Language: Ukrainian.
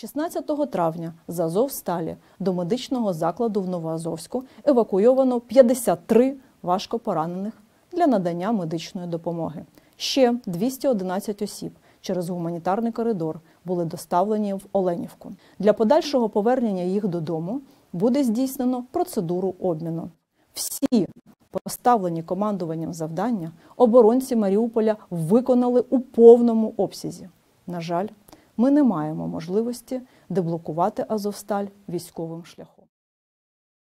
16 травня з Азовсталі до медичного закладу в Новоазовську евакуйовано 53 важкопоранених для надання медичної допомоги. Ще 211 осіб через гуманітарний коридор були доставлені в Оленівку. Для подальшого повернення їх додому буде здійснено процедуру обміну. Всі поставлені командуванням завдання оборонці Маріуполя виконали у повному обсязі. На жаль, ми не маємо можливості деблокувати Азовсталь військовим шляхом.